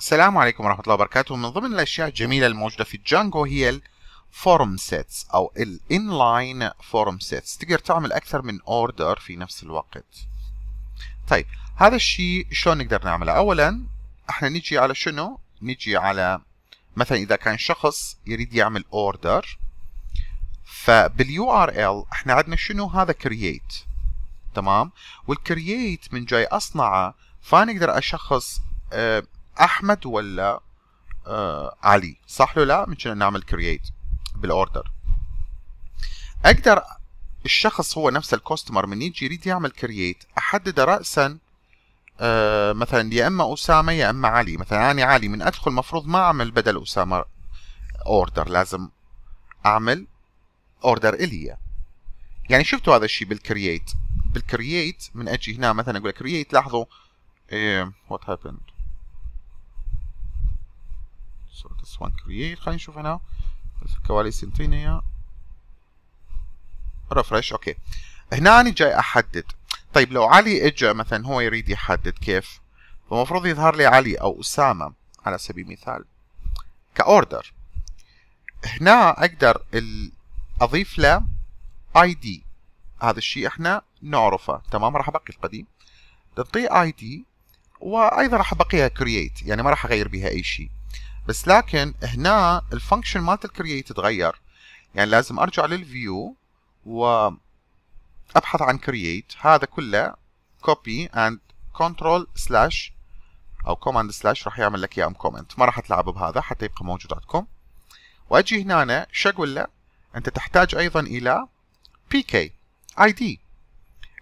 السلام عليكم ورحمة الله وبركاته من ضمن الأشياء الجميلة الموجودة في جانجو هي الفورم سيتس أو الإنلاين فورم سيتس تقدر تعمل أكثر من أوردر في نفس الوقت طيب هذا الشيء شلون نقدر نعمله أولا احنا نجي على شنو نجي على مثلا إذا كان شخص يريد يعمل أوردر فباليو ار ال احنا عندنا شنو هذا كرييت تمام والكرييت من جاي اصنعه فانا اقدر اشخص اه احمد ولا آه علي صح له لا ممكن نعمل كرييت بالاوردر اقدر الشخص هو نفس الكوستمر من يجي يريد يعمل كرييت احدد راسا آه مثلا يا اما اسامه يا اما علي مثلا انا علي من ادخل المفروض ما اعمل بدل اسامه اوردر لازم اعمل اوردر الي يعني شفتوا هذا الشيء بالكرييت بالكرييت من اجي هنا مثلا اقول كرييت لاحظوا ايه وات هابند so this one create خلينا نشوف هنا الكواليس انتينيا ريفرش اوكي هنا أنا جاي احدد طيب لو علي اجى مثلا هو يريد يحدد كيف فالمفروض يظهر لي علي او اسامه على سبيل المثال كاوردر هنا اقدر اضيف له اي دي هذا الشيء احنا نعرفه تمام راح ابقي القديم تعطيه اي دي وايضا راح ابقيها كرييت يعني ما راح اغير بها اي شيء بس لكن هنا الفانكشن مالت الكرييت تغير يعني لازم ارجع للفيو وابحث عن كرييت هذا كله كوبي اند كنترول سلاش او كوماند سلاش راح يعمل لك اياه كومنت ما راح تلعب بهذا حتى يبقى موجود عندكم واجي هنا أنا شو اقول له انت تحتاج ايضا الى بي كي اي دي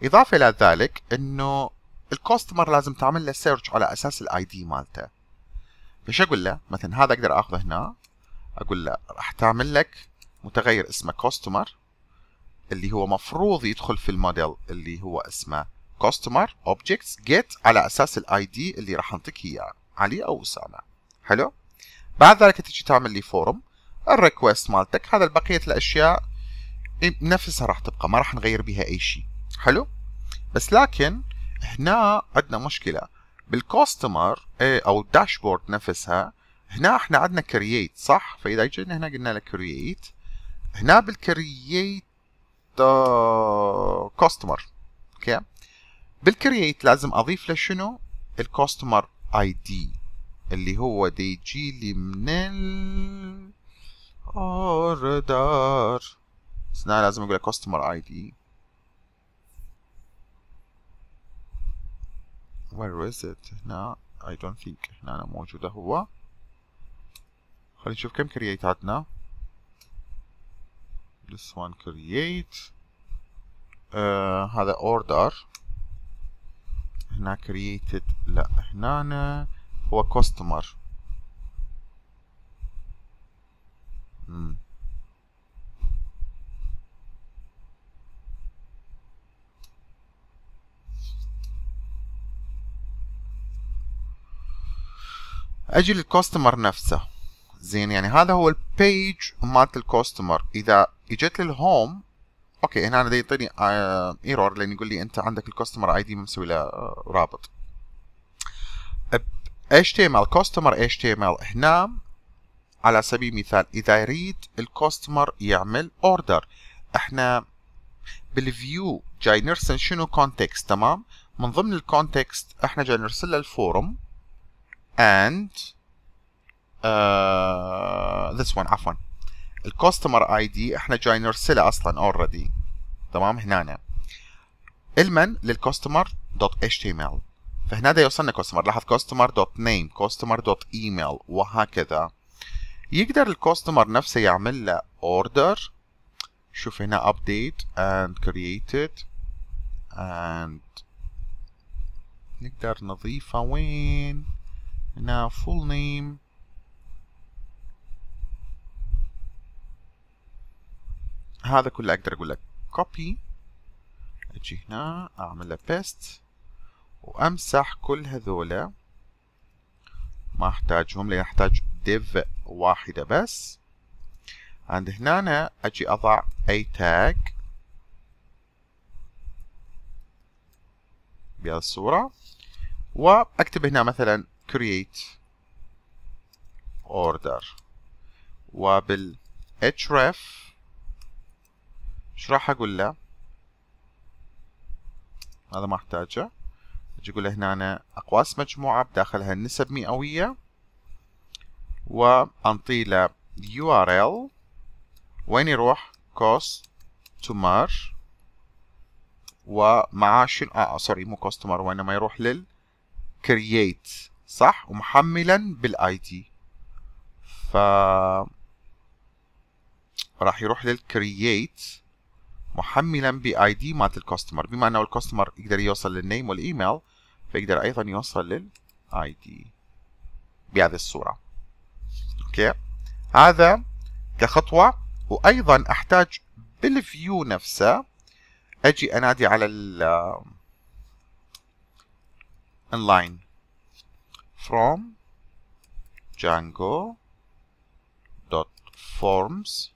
اضافه الى ذلك انه الكوستمر لازم تعمل له سيرش على اساس الاي دي مالته فايش اقول له مثلا هذا اقدر اخذه هنا اقول له راح تعمل لك متغير اسمه كوستمر اللي هو مفروض يدخل في الموديل اللي هو اسمه كوستمر اوبجكتس جيت على اساس الاي دي اللي راح انطيك اياه علي او اسامه حلو بعد ذلك تجي تعمل لي فورم الريكوست مالتك هذا بقيه الاشياء إيه، نفسها راح تبقى ما راح نغير بها اي شيء حلو بس لكن هنا عندنا مشكله بالكاستمر او الداشبورد نفسها هنا احنا عندنا كرييت صح فاذا جينا هنا قلنا له كرييت هنا بالكرييت كاستمر آه، اوكي بالكرييت لازم اضيف له شنو الكاستمر اي دي اللي هو دي يجي لي من الاوردر هنا لازم اقول كاستمر اي دي where is it هنا I don't think هنا أنا موجودة هو خلينا نشوف كم كرييت عندنا this one create uh, هذا order هنا created لا هنا هو customer مم. اجي للكاستمر نفسه زين يعني هذا هو البيج مالت الكاستمر اذا اجت للهوم اوكي هنا انا يعطيني ايرور آه، لان يقول لي انت عندك الكاستمر اي دي مسوي له آه، رابط HTML كاستمر HTML هنا على سبيل المثال اذا يريد الكاستمر يعمل اوردر احنا بالفيو جاي نرسل شنو كونتكست تمام من ضمن الكونتكست احنا جاي نرسل له الفورم and uh, this one عفوا الكاستمر اي دي احنا جاي نرسله اصلا اوريدي تمام هنا المن للكاستمر دوت اتش تي ام ال فهنا دا يوصلنا كاستمر لاحظ كاستمر دوت نيم كاستمر دوت ايميل وهكذا يقدر الكاستمر نفسه يعمل له اوردر شوف هنا update and created and نقدر نضيفه وين And now full name. هذا كله اقدر اقول لك copy اجي هنا اعمل له paste وامسح كل هذولا ما احتاجهم لان احتاج div واحده بس عند هنا أنا اجي اضع اي تاج بهذه الصوره واكتب هنا مثلا create order وبال href شو راح اقول له هذا ما احتاجه اجي اقول له هنا أنا اقواس مجموعه بداخلها النسب مئويه وانطي له url وين يروح كوست تمر ومعاه شنو اه سوري آه، مو كوستمر وانما يروح لل create صح ومحملا بالاي تي ف راح يروح للكرييت محملا باي دي مالت الكاستمر بما انه الكاستمر يقدر يوصل للنيم والايميل فيقدر ايضا يوصل للاي دي بهذه الصوره اوكي هذا كخطوه وايضا احتاج بالفيو نفسه اجي انادي على ال اللاين from Django dot forms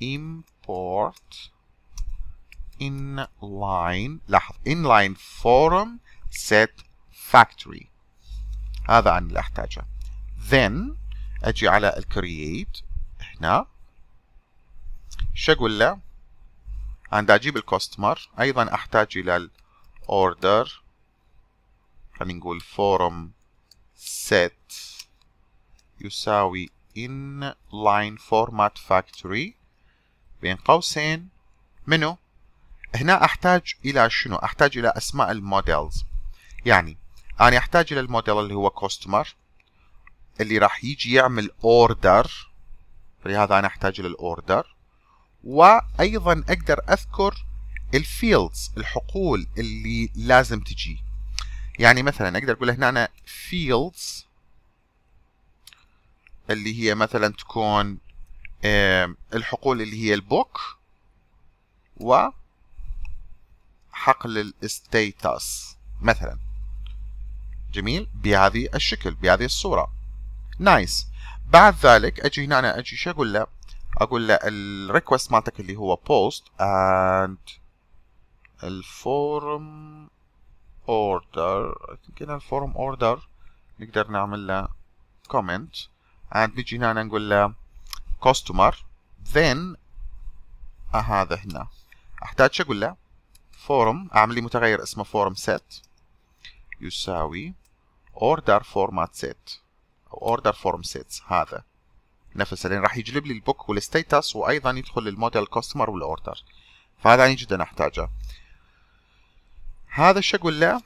import inline لاحظ inline forum set factory هذا أنا اللي أحتاجه then أجي على ال create هنا شو أقول له؟ عند أجيب الكوستمر أيضا أحتاج إلى الأوردر order خلينا نقول فورم set يساوي inline format factory بين قوسين منو؟ هنا احتاج الى شنو؟ احتاج الى اسماء المودلز يعني انا احتاج الى الموديل اللي هو كوستمر اللي راح يجي يعمل اوردر فلهذا انا احتاج الى الاوردر وايضا اقدر اذكر الفيلدز الحقول اللي لازم تجي يعني مثلا اقدر اقول هنا أنا fields اللي هي مثلا تكون الحقول اللي هي البوك و حقل الستيتس مثلا جميل بهذه الشكل بهذه الصورة نايس بعد ذلك اجي هنا أنا اجي شو اقول له اقول له الريكوست مالتك اللي هو بوست اند الفورم order كده الفورم order نقدر نعمل له comment and نجي هنا نقول له customer then آه هذا هنا احتاج اقول له فورم اعمل لي متغير اسمه فورم set يساوي order format set او order form sets هذا نفسه لان راح يجلب لي البوك والستيتس وايضا يدخل للموديل كاستمر والاوردر فهذا يعني جدا احتاجه هذا شو اقول له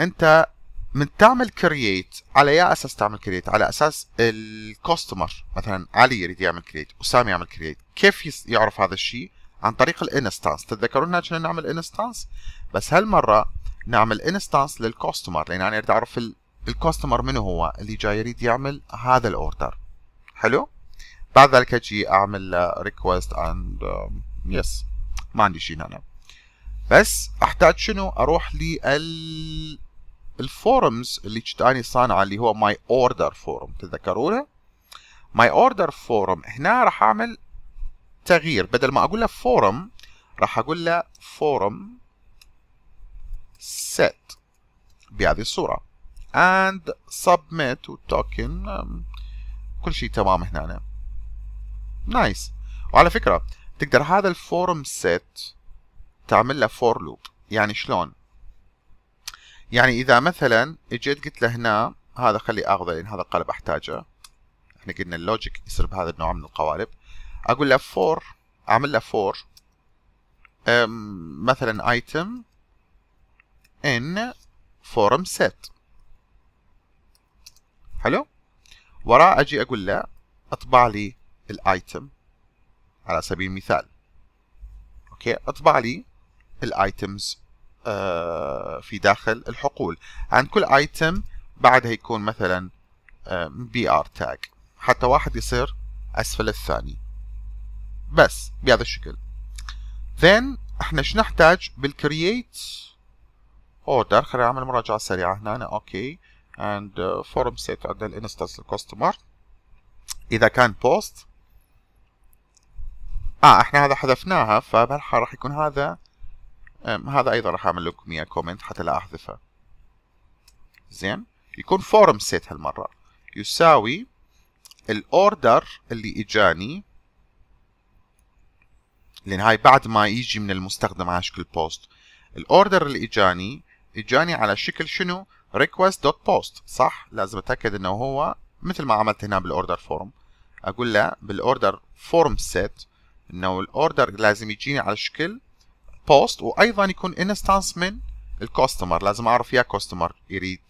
انت من تعمل كرييت على يا اساس تعمل كرييت على اساس الكوستمر مثلا علي يريد يعمل كرييت وسام يعمل كرييت كيف يعرف هذا الشيء عن طريق الانستانس تتذكرون كنا نعمل انستانس بس هالمره نعمل انستانس للكوستمر لان انا اريد اعرف الكوستمر منو هو اللي جاي يريد يعمل هذا الاوردر حلو بعد ذلك اجي اعمل ريكوست اند يس ما عندي شيء هنا بس احتاج شنو اروح لل الفورمز اللي تاني صانعه اللي هو ماي اوردر فورم تتذكرونه ماي اوردر فورم هنا راح اعمل تغيير بدل ما اقول له فورم راح اقول له فورم set بهذه الصورة and submit token كل شيء تمام هنا نايس نعم. nice. وعلى فكرة تقدر هذا الفورم set تعمل له فور لوب يعني شلون يعني اذا مثلا اجيت قلت له هنا هذا خلي اخذه لان هذا القالب احتاجه احنا قلنا اللوجيك يصير بهذا النوع من القوالب اقول له فور اعمل له فور مثلا ايتم ان فورم سيت حلو وراه اجي اقول له اطبع لي الايتم على سبيل المثال اوكي اطبع لي الايتمز آه، في داخل الحقول عن كل ايتم بعدها يكون مثلا بي ار تاج حتى واحد يصير اسفل الثاني بس بهذا الشكل then احنا شو نحتاج بالكرييت اوردر خلينا نعمل مراجعه سريعه هنا اوكي اند فورم سيت عندنا الانستنس الكاستمر اذا كان بوست اه احنا هذا حذفناها فبالحال راح يكون هذا هذا ايضا راح اعمل لكم اياه كومنت حتى لا احذفها زين يكون فورم سيت هالمره يساوي الاوردر اللي اجاني لان هاي بعد ما يجي من المستخدم على شكل بوست الاوردر اللي اجاني اجاني على شكل شنو request.post صح لازم اتاكد انه هو مثل ما عملت هنا بالاوردر فورم اقول له بالاوردر فورم سيت انه الاوردر لازم يجيني على شكل بوست وايضا يكون انستانس من الكاستمر لازم اعرف يا كاستمر يريد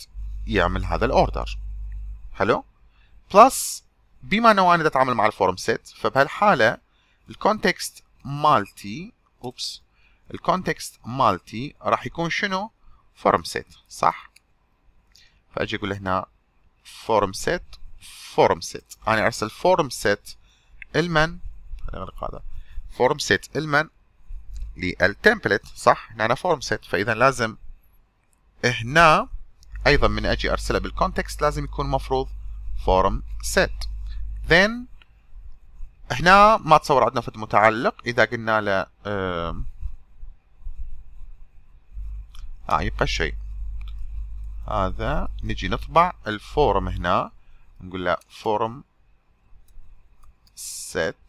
يعمل هذا الاوردر حلو بلس بما انه انا اتعامل مع الفورم سيت فبهالحاله الكونتكست مالتي اوبس الكونتكست مالتي راح يكون شنو فورم سيت صح فاجي اقول هنا فورم سيت فورم سيت انا ارسل فورم سيت المن خلينا نغلق هذا فورم سيت المن للتمبلت صح هنا فورم سيت فاذا لازم هنا ايضا من اجي ارسلها بالكونتكست لازم يكون مفروض فورم سيت then هنا ما تصور عندنا فد متعلق اذا قلنا له آه, يبقى شيء هذا نجي نطبع الفورم هنا نقول له فورم set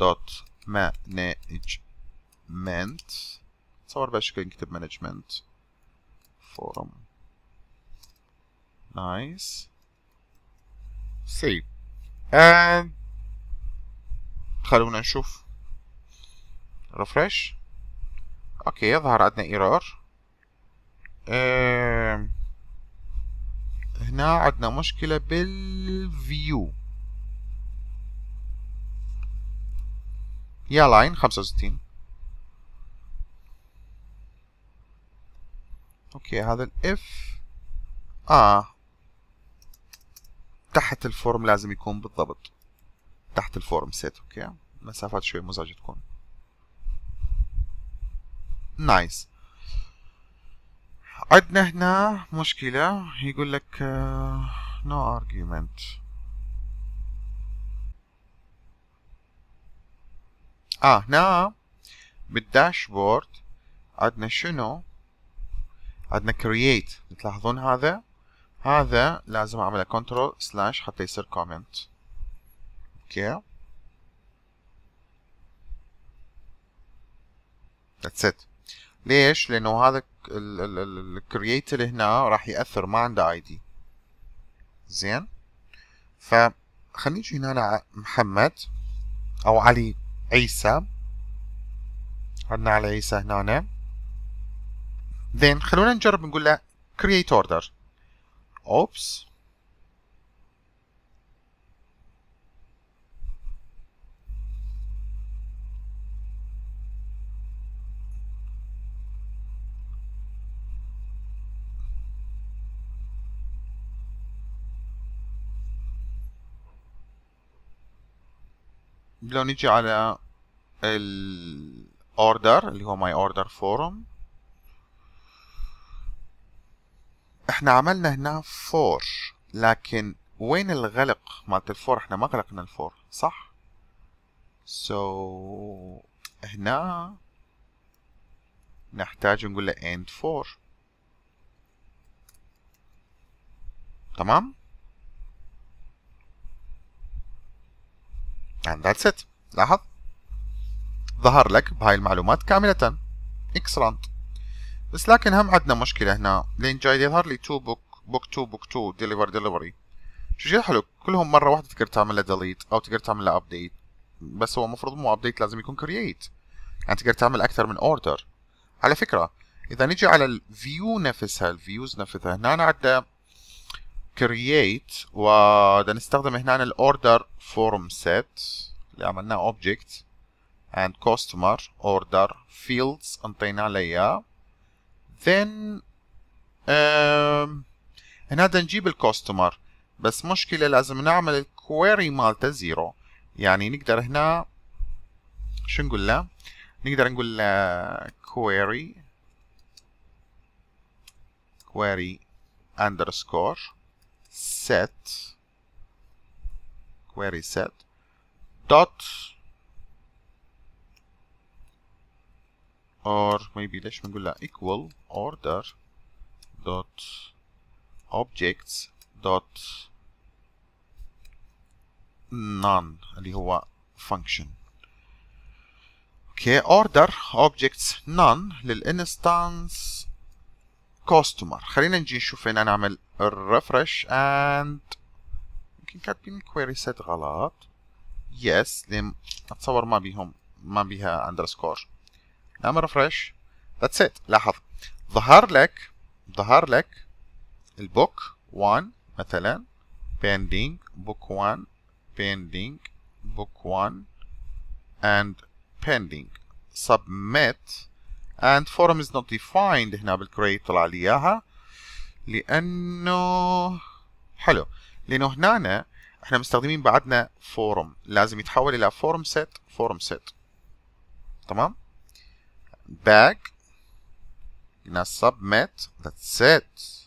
dot manage مانت تصور بقى شكل نكتب مانجمنت فورم نايس سيف اند خلونا نشوف ريفرش اوكي يظهر عندنا ايرور أم. هنا عندنا مشكله بالفيو يا لاين 65 اوكي هذا الاف اه تحت الفورم لازم يكون بالضبط تحت الفورم سيت اوكي مسافات شوي مزعجه تكون نايس عندنا هنا مشكلة يقول لك نو uh, ارجيومنت no اه هنا بالداشبورد عندنا شنو عندنا كرييت تلاحظون هذا هذا لازم اعمله كنترول سلاش حتى يصير كومنت اوكي ذاتس ات ليش؟ لانه هذا الكرييت اللي هنا راح ياثر ما عنده اي دي زين ف خلينا نجي هنا على محمد او علي عيسى عندنا على عيسى هنا then خلونا نجرب نقول له create order oops لو نجي على الاوردر اللي هو ماي اوردر فورم احنا عملنا هنا فور لكن وين الغلق مالت الفور احنا ما غلقنا الفور صح سو so, هنا نحتاج نقول له end فور تمام and that's it لاحظ ظهر لك بهاي المعلومات كاملة اكسلنت بس لكن هم عندنا مشكلة هنا لين جاي يظهر لي تو بوك بوك تو بوك تو ديليفر ديليفري شو شيء حلو كلهم مرة واحدة تقدر تعمل له ديليت او تقدر تعمل له ابديت بس هو المفروض مو ابديت لازم يكون كرييت يعني تقدر تعمل اكثر من اوردر على فكرة اذا نجي على الفيو نفسها الفيوز نفسها هنا عندنا كرييت ودا نستخدم هنا الاوردر فورم سيت اللي عملناه اوبجكت and customer order fields انطينا له اياه then um, هنا نجيب الكوستمر بس مشكله لازم نعمل الكويري مالته زيرو يعني نقدر هنا شو نقول له نقدر نقول له كويري كويري اندرسكور سيت كويري سيت دوت or maybe ليش بنقول لها equal order dot objects dot none اللي هو function اوكي okay. order objects none للinstance customer خلينا نجي نشوف هنا نعمل refresh and يمكن كاتبين query set غلط yes اتصور ما بيهم ما بيها underscore اعمل ريفرش ذاتس ات لاحظ ظهر لك ظهر لك البوك 1 مثلا pending book 1 pending book 1 and pending submit and form is not defined هنا بالكريت طلع لي اياها لانه حلو لانه هنا احنا مستخدمين بعدنا فورم لازم يتحول الى فورم سيت فورم سيت تمام back هنا submit that's it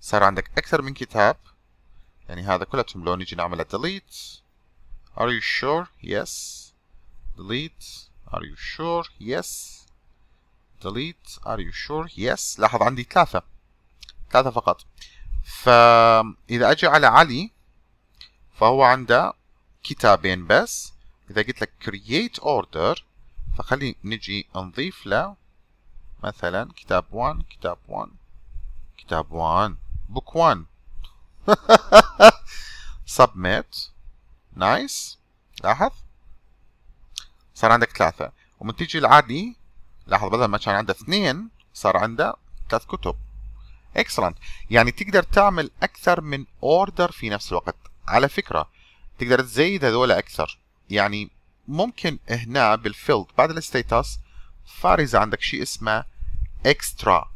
صار عندك أكثر من كتاب يعني هذا كلتهم لو نيجي نعمله delete are you sure yes delete are you sure yes delete are you sure yes لاحظ عندي ثلاثة ثلاثة فقط فإذا أجي على علي فهو عنده كتابين بس إذا قلت لك create order فخلي نجي نضيف له مثلا كتاب 1 كتاب 1 كتاب 1 بوك 1 سبميت نايس لاحظ صار عندك ثلاثة ومن تيجي العادي لاحظ بدل ما كان عنده اثنين صار عنده ثلاث كتب اكسلنت يعني تقدر تعمل اكثر من اوردر في نفس الوقت على فكرة تقدر تزيد هذول اكثر يعني ممكن هنا بالفيلد بعد الستيتس فار اذا عندك شيء اسمه اكسترا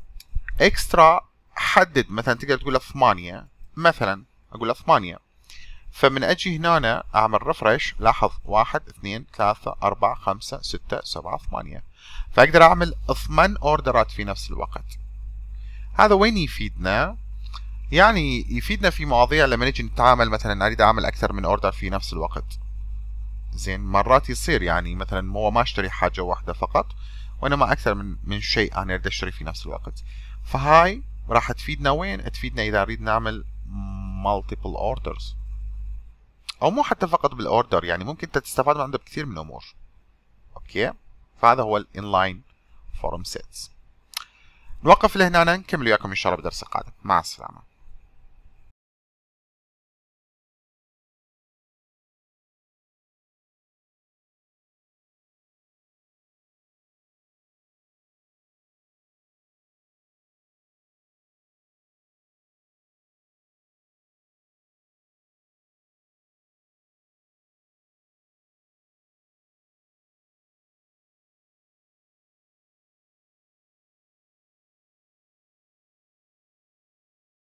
اكسترا حدد مثلا تقدر تقول 8 مثلا اقول 8 فمن اجي هنا أنا اعمل ريفرش لاحظ 1 2 3 4 5 6 7 8 فاقدر اعمل 8 اوردرات في نفس الوقت هذا وين يفيدنا؟ يعني يفيدنا في مواضيع لما نجي نتعامل مثلا اريد اعمل اكثر من اوردر في نفس الوقت زين مرات يصير يعني مثلا هو ما اشتري حاجه واحده فقط وانما اكثر من من شيء انا اريد اشتري في نفس الوقت فهاي راح تفيدنا وين تفيدنا اذا اريد نعمل مالتيبل اوردرز او مو حتى فقط بالاوردر يعني ممكن انت تستفاد من عنده بكثير من الامور اوكي فهذا هو الانلاين فورم سيتس نوقف لهنا نكمل وياكم ان شاء الله بدرس القادم مع السلامه